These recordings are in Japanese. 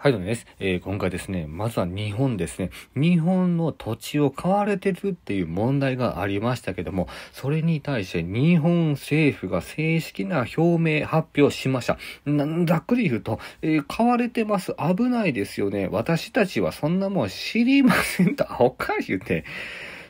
はい、どうもです。えー、今回ですね、まずは日本ですね。日本の土地を買われてるっていう問題がありましたけども、それに対して日本政府が正式な表明発表しました。ざっくり言うと、えー、買われてます。危ないですよね。私たちはそんなもん知りませんと。おかしいって。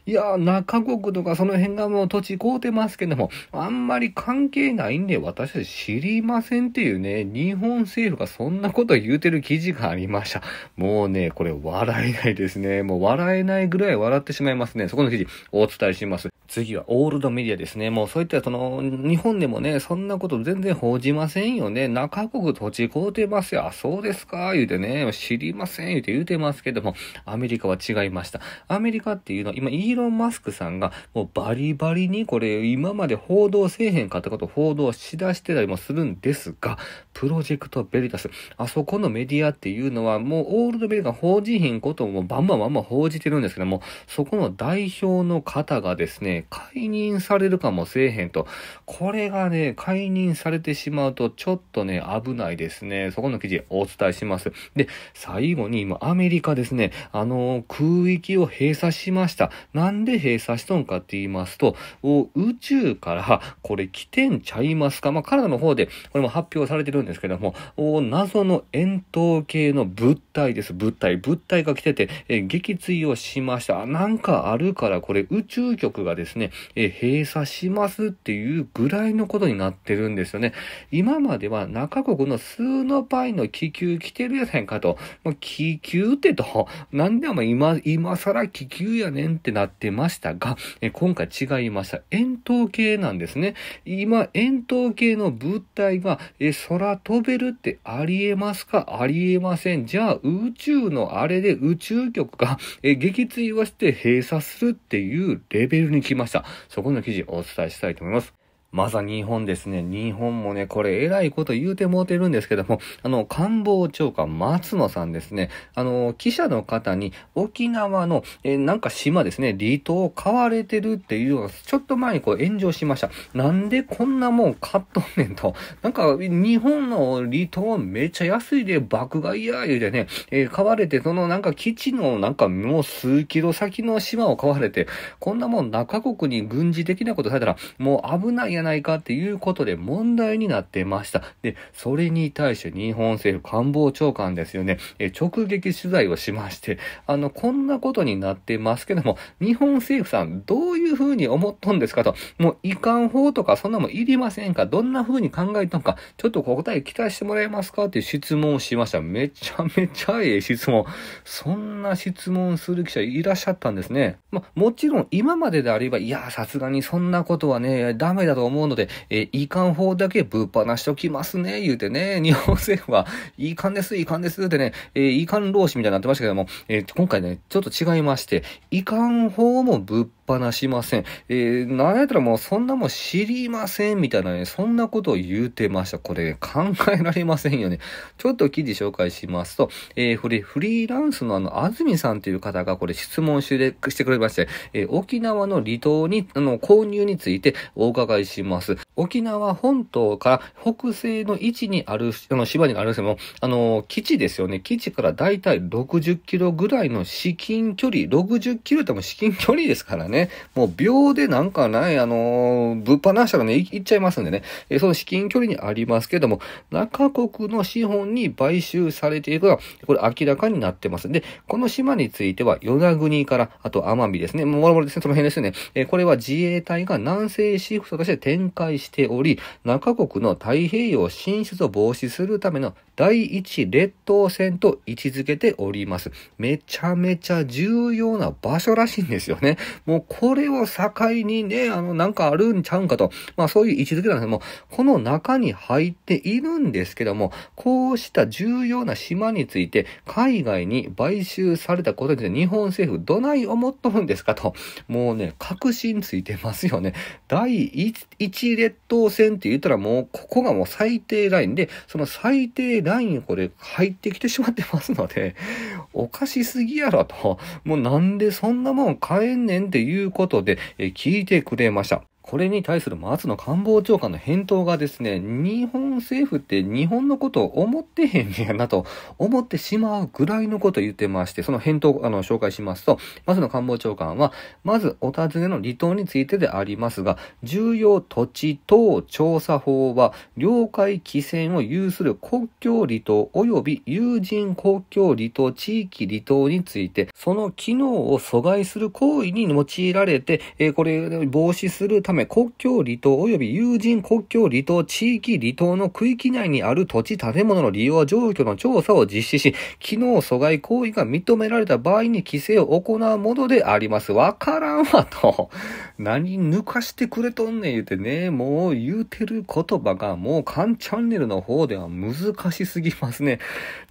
いや中国とかその辺がもう土地買うてますけども、あんまり関係ないんで私たち知りませんっていうね、日本政府がそんなこと言うてる記事がありました。もうね、これ笑えないですね。もう笑えないぐらい笑ってしまいますね。そこの記事、お伝えします。次はオールドメディアですね。もうそういったその、日本でもね、そんなこと全然報じませんよね。中国土地買うてますよ。あ、そうですか言うてね、知りません言うて言うてますけども、アメリカは違いました。アメリカっていうのは今、イーロン・マスクさんが、もうバリバリにこれ、今まで報道せえへんかったことを報道しだしてたりもするんですが、プロジェクト・ベリタス、あそこのメディアっていうのは、もうオールドベリが報じへんことをもバンバンバンバン報じてるんですけども、そこの代表の方がですね、解任されるかもせえへんと、これがね、解任されてしまうと、ちょっとね、危ないですね。そこの記事お伝えします。で、最後に今、アメリカですね、あの、空域を閉鎖しました。なんで閉鎖しとんかって言いますと、宇宙から これ来てんちゃいますかまあ、カナダの方でこれも発表されてるんですけども、謎の円筒形の物体です。物体。物体が来てて、えー、撃墜をしました。なんかあるからこれ宇宙局がですね、えー、閉鎖しますっていうぐらいのことになってるんですよね。今までは中国の数のイの気球来てるやないかと。ま気球ってと、なんでも今、今更気球やねんってなってってましたが、え今回違いました。円筒形なんですね。今、円筒形の物体が、え空飛べるってありえますかありえません。じゃあ、宇宙のあれで宇宙局が、え撃墜をして閉鎖するっていうレベルに来ました。そこの記事お伝えしたいと思います。まさに日本ですね。日本もね、これ偉いこと言うてもうてるんですけども、あの、官房長官松野さんですね。あの、記者の方に沖縄の、えなんか島ですね、離島を買われてるっていうのが、ちょっと前にこう炎上しました。なんでこんなもん買っとんねんと。なんか、日本の離島めっちゃ安いで爆買いや、言うてね、えー、買われて、そのなんか基地のなんかもう数キロ先の島を買われて、こんなもん中国に軍事的なことされたら、もう危ないややないかっていうことで問題になってました。で、それに対して日本政府官房長官ですよね、え直撃取材をしまして、あの、こんなことになってますけども、日本政府さんどういうふうに思っとんですかと、もう遺憾法とかそんなもんいりませんかどんなふうに考えたのか、ちょっとお答え期待してもらえますかっていう質問をしました。めちゃめちゃええ質問。そんな質問する記者いらっしゃったんですね。まもちろん今までであれば、いや、さすがにそんなことはね、ダメだと思うので、えー、いかん方だけぶっ放しときますね、言うてね、日本政府は、いかんです、いかんです、ってね、えー、いかん老子みたいになってましたけども、えー、今回ね、ちょっと違いまして、いかん方もぶっ放しません。えー、なんやったらもうそんなもん知りませんみたいなね、そんなことを言うてました。これ、考えられませんよね。ちょっと記事紹介しますと、えー、これ、フリーランスのあの、安住さんという方がこれ質問してくれまして、えー、沖縄の離島に、あの、購入についてお伺いしします。沖縄本島から北西の位置にある、あの、島にあるんですけども、あの、基地ですよね。基地からだいたい60キロぐらいの至近距離、60キロっても至近距離ですからね。もう秒でなんかない、あの、ぶっ放したらね、いっちゃいますんでね。えその至近距離にありますけども、中国の資本に買収されていくが、これ明らかになってます。で、この島については、与那国から、あと奄美ですね。もろもろですね、その辺ですね。えこれは自衛隊が南西シフトとして展開しており、中国の太平洋進出を防止するための第一列島線と位置づけております。めちゃめちゃ重要な場所らしいんですよね。もうこれを境にね、あの、なんかあるんちゃうんかと。まあそういう位置づけなんですけども、この中に入っているんですけども、こうした重要な島について、海外に買収されたことについて日本政府どない思っとるんですかと。もうね、確信ついてますよね。第一列島線って言ったらもう、ここがもう最低ラインで、その最低ラインこれ入ってきてしまってますので、おかしすぎやろと、もうなんでそんなもん買えんねんっていうことで、え聞いてくれました。これに対する松野官房長官の返答がですね、日本政府って日本のことを思ってへんねやなと思ってしまうぐらいのこと言ってまして、その返答をあの紹介しますと、松野官房長官は、まずお尋ねの離島についてでありますが、重要土地等調査法は、領海規制を有する国境離島及び有人国境離島地域離島について、その機能を阻害する行為に用いられて、えー、これ防止するため、国境離島及び有人国境離島地域離島の区域内にある土地、建物の利用状況の調査を実施し、機能阻害行為が認められた場合に規制を行うものであります。わからんわと。何抜かしてくれとんねん言うてね、もう言うてる言葉がもうカンチャンネルの方では難しすぎますね。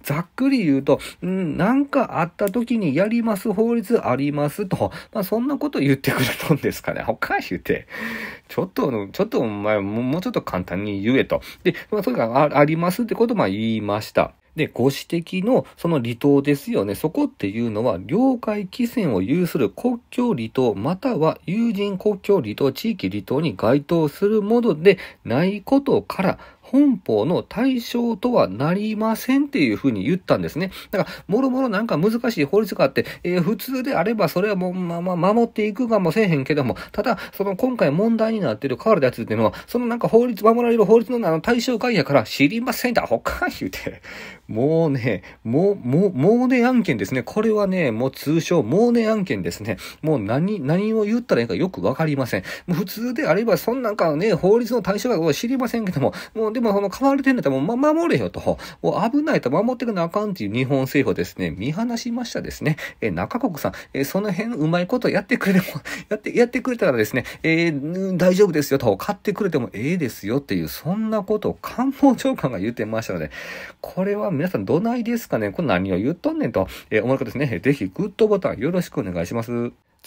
ざっくり言うと、うん、なんかあった時にやります法律ありますと。まあそんなこと言ってくれとんですかね。おかしいって。ちょっと、ちょっとお前もうちょっと簡単に言えと。で、まあ、そういうのがありますってことをまあ言いました。で、ご指摘のその離島ですよね。そこっていうのは、領海汽船を有する国境離島、または有人国境離島、地域離島に該当するものでないことから、本法の対象とはなりませんっていうふうに言ったんですね。だから、もろもろなんか難しい法律があって、えー、普通であればそれはもう、まあまあ、守っていくかもせえへんけども、ただ、その今回問題になってる変わるやつっていうのは、そのなんか法律、守られる法律のあの対象外やから知りませんって言うて。もうね、もう、もう、もうね案件ですね。これはね、もう通称、もうね案件ですね。もう何、何を言ったらいいかよくわかりません。もう普通であれば、そんなんかね、法律の対象外を知りませんけども、もうでもその買われてんだったらもう、ま、守れよと。もう危ないと守ってくなあかんっていう日本政府をですね、見放しましたですね。えー、中国さん、えー、その辺うまいことやってくれも、やって、やってくれたらですね、えー、大丈夫ですよと、買ってくれてもええですよっていう、そんなことを官房長官が言ってましたので、これは皆さんどないですかねこれ何を言っとんねんと、えー、思うことですね。ぜひグッドボタンよろしくお願いします。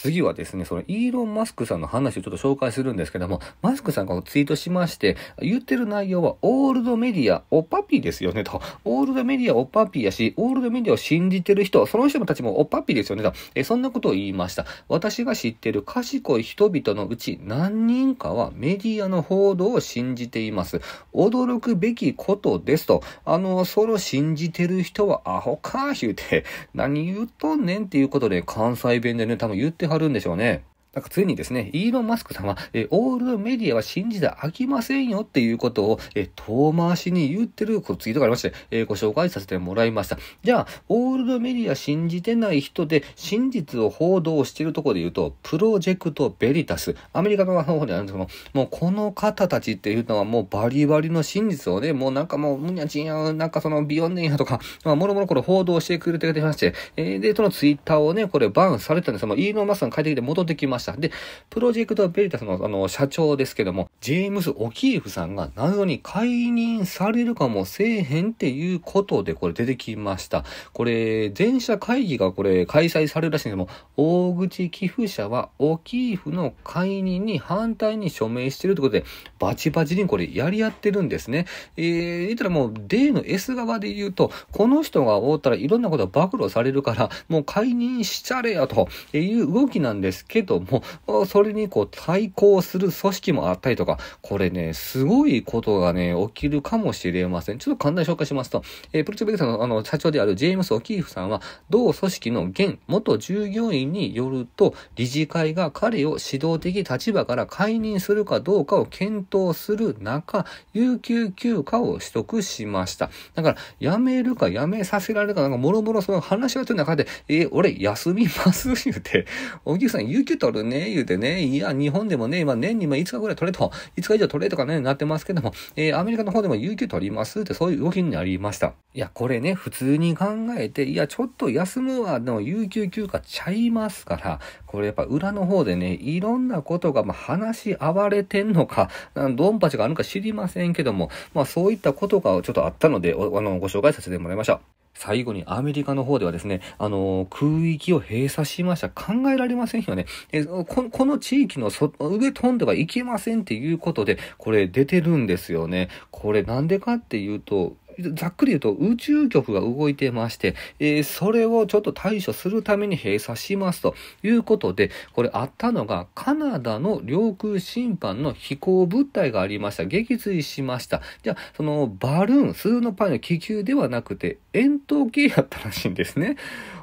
次はですね、そのイーロン・マスクさんの話をちょっと紹介するんですけども、マスクさんがツイートしまして、言ってる内容はオールドメディア、オパピーですよねと。オールドメディア、オパピーやし、オールドメディアを信じてる人、その人たちもオパピーですよねと。えそんなことを言いました。私が知ってる賢い人々のうち何人かはメディアの報道を信じています。驚くべきことですと。あの、それを信じてる人はアホか言うて、何言っとんねんっていうことで関西弁でね、多分言ってがるんでしょうね。なんかついにですね、イーロン・マスクさんは、えー、オールメディアは信じて飽きませんよっていうことを、えー、遠回しに言ってるツイートがありまして、えー、ご紹介させてもらいました。じゃあ、オールドメディア信じてない人で真実を報道してるところで言うと、プロジェクト・ベリタス、アメリカの方であるんですけども、もうこの方たちっていうのはもうバリバリの真実をね、もうなんかもう、むにゃちんや、なんかそのビヨンネンやとか、まあ、もろもろこれ報道してくれてまして、えー、で、そのツイッターをね、これバンされたんですよ。もうイーロン・マスクん帰ってきて戻ってきました。した。で、プロジェクトベリタスのあの社長ですけども、ジェームス・オキーフさんが謎に解任されるかもせえへんっていうことでこれ出てきました。これ、全社会議がこれ開催されるらしいんですけども、大口寄付者はオキーフの解任に反対に署名してるということで、バチバチにこれやり合ってるんですね。えー、言ったらもう、d の S 側で言うと、この人がおったらいろんなことが暴露されるから、もう解任しちゃれやという動きなんですけども、も、それにこう対抗する組織もあったりとか、これね、すごいことがね、起きるかもしれません。ちょっと簡単に紹介しますと、えー、プルチベクさんのあの社長であるジェームス・オキーフさんは、同組織の現元従業員によると、理事会が彼を指導的立場から解任するかどうかを検討する中、有給休暇を取得しました。だから、辞めるか辞めさせられるか、なんかもろもろその話し合いとる中で、えー、俺休みます言うて、オキーフさん有給取るくね、言うてね、いや、日本でもね、今年に5日ぐらい取れと、5 日以上取れとかね、なってますけども、えー、アメリカの方でも有給取りますって、そういう動きになりました。いや、これね、普通に考えて、いや、ちょっと休むは、の、有給休暇ちゃいますから、これやっぱ裏の方でね、いろんなことが、ま話し合われてんのか、ドンパチがあるのか知りませんけども、まあ、そういったことがちょっとあったので、あの、ご紹介させてもらいました。最後にアメリカの方ではですね、あのー、空域を閉鎖しました。考えられませんよね。えここの地域の上飛んではいけませんっていうことで、これ出てるんですよね。これなんでかっていうと、ざっくり言うと宇宙局が動いてまして、えー、それをちょっと対処するために閉鎖しますということで、これあったのがカナダの領空侵犯の飛行物体がありました。撃墜しました。じゃあ、そのバルーン、数のパイの気球ではなくて、円筒形やったらしいんですね。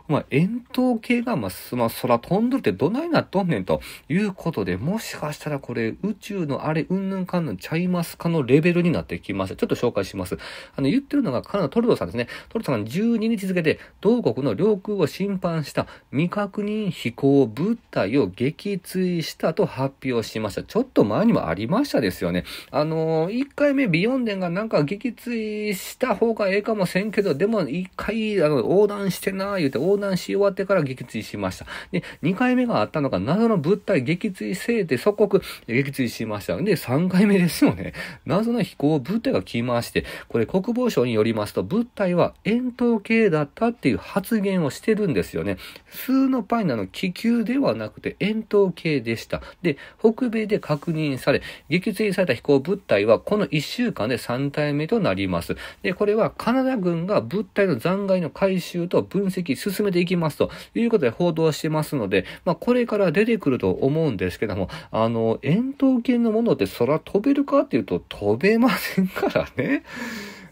まあ、円筒形が、まあ、まあ、空飛んどるってどないなっとんねんということで、もしかしたらこれ、宇宙のあれ、うんぬんかんぬんちゃいますかのレベルになってきます。ちょっと紹介します。あの、言ってるのがカナダトルドさんですね。トルドさんが12日付で、同国の領空を侵犯した未確認飛行物体を撃墜したと発表しました。ちょっと前にもありましたですよね。あのー、1回目ビヨンデンがなんか撃墜した方がええかもせんけど、でも1回、あの、横断してな、言うて、難し終わってから撃墜しました。で、2回目があったのが謎の物体撃墜せいて祖国撃墜しました。で、3回目ですよね。謎の飛行物体が来まして、これ国防省によりますと、物体は円筒形だったっていう発言をしてるんですよね。数のパイナの気球ではなくて円筒形でした。で、北米で確認され、撃墜された飛行物体はこの1週間で3体目となります。で、これはカナダ軍が物体の残骸の回収と分析進めめていきますということで報道してますので、まあ、これから出てくると思うんですけども、あの、円筒形のものって空飛べるかっていうと飛べませんからね。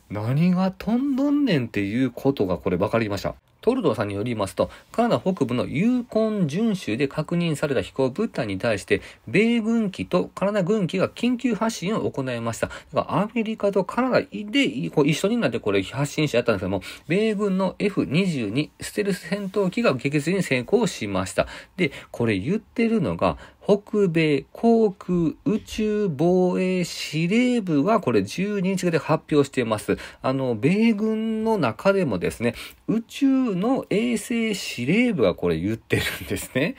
何が飛んどんねんっていうことがこれ分かりました。トルドーさんによりますと、カナダ北部のユーコン州で確認された飛行物体に対して、米軍機とカナダ軍機が緊急発進を行いました。アメリカとカナダで一緒になってこれ発進しゃったんですけども、米軍の F22 ステルス戦闘機が撃墜に成功しました。で、これ言ってるのが、北米航空宇宙防衛司令部はこれ12日で発表しています。あの、米軍の中でもですね、宇宙の衛星司令部がこれ言ってるんですね。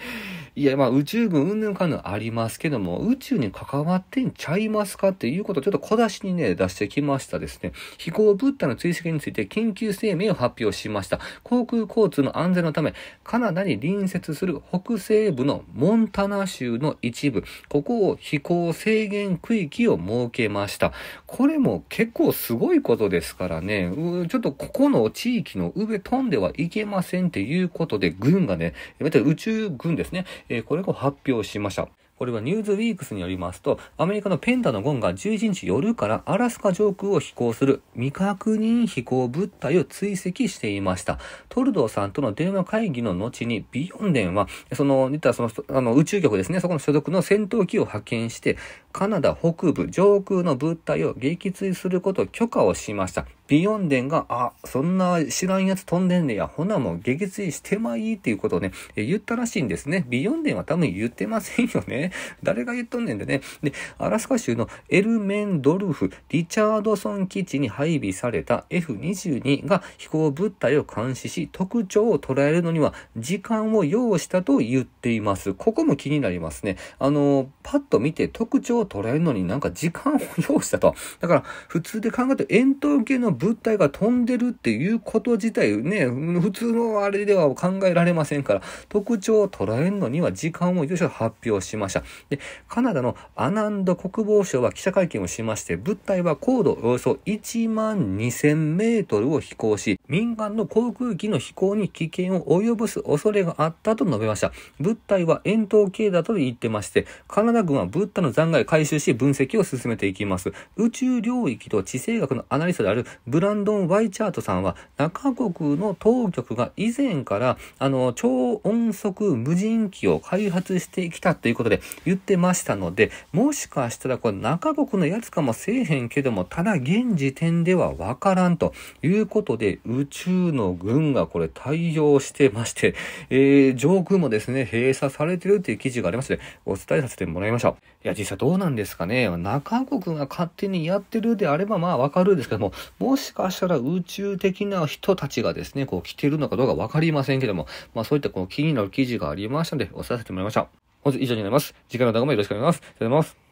いや、まあ宇宙軍云々かんぬありますけども、宇宙に関わってんちゃいますかっていうことをちょっと小出しにね、出してきましたですね。飛行物体の追跡について緊急声明を発表しました。航空交通の安全のため、カナダに隣接する北西部のモンタナ州の一部、ここを飛行制限区域を設けました。これも結構すごいことですからね、ちょっとここの地域の上飛んではいけませんっていうことで、軍がね、また宇宙軍ですね、えこれを発表しました。これはニューズウィークスによりますと、アメリカのペンタのゴンが11日夜からアラスカ上空を飛行する未確認飛行物体を追跡していました。トルドーさんとの電話会議の後に、ビヨンデンは、その、言ったその、あの、宇宙局ですね、そこの所属の戦闘機を派遣して、カナダ北部上空の物体を撃墜することを許可をしました。ビヨンデンが、あ、そんな知らんやつ飛んでんねや、ほなもう撃墜してまいっていうことをね、え言ったらしいんですね。ビヨンデンは多分言ってませんよね。誰が言っとんねんでね。で、アラスカ州のエルメンドルフ・リチャードソン基地に配備された F22 が飛行物体を監視し、特徴を捉えるのには時間を要したと言っています。ここも気になりますね。あの、パッと見て特徴を捉えるのになんか時間を要したと。だから、普通で考えると遠投系の物体が飛んでるっていうこと自体ね、普通のあれでは考えられませんから、特徴を捉えるのには時間を要所発表しました。で、カナダのアナンド国防省は記者会見をしまして、物体は高度およそ1万2000メートルを飛行し、民間の航空機の飛行に危険を及ぼす恐れがあったと述べました。物体は円筒形だと言ってまして、カナダ軍は物体の残骸回収し分析を進めていきます。宇宙領域と地政学のアナリストであるブランドン・ワイチャートさんは中国の当局が以前からあの超音速無人機を開発してきたということで言ってましたのでもしかしたらこれ中国のやつかもせえへんけどもただ現時点ではわからんということで宇宙の軍がこれ対応してまして、えー、上空もですね閉鎖されてるっていう記事がありまして、お伝えさせてもらいましょう。いや実際どうなんですかね中国が勝手にやってるであればまあわかるんですけどももしかしたら宇宙的な人たちがですね、こう来てるのかどうかわかりませんけども、まあそういったこの気になる記事がありましたので、お伝えさせてもらいました。本日以上になります。次回の動画もよろしくお願いします。ありがとうございます。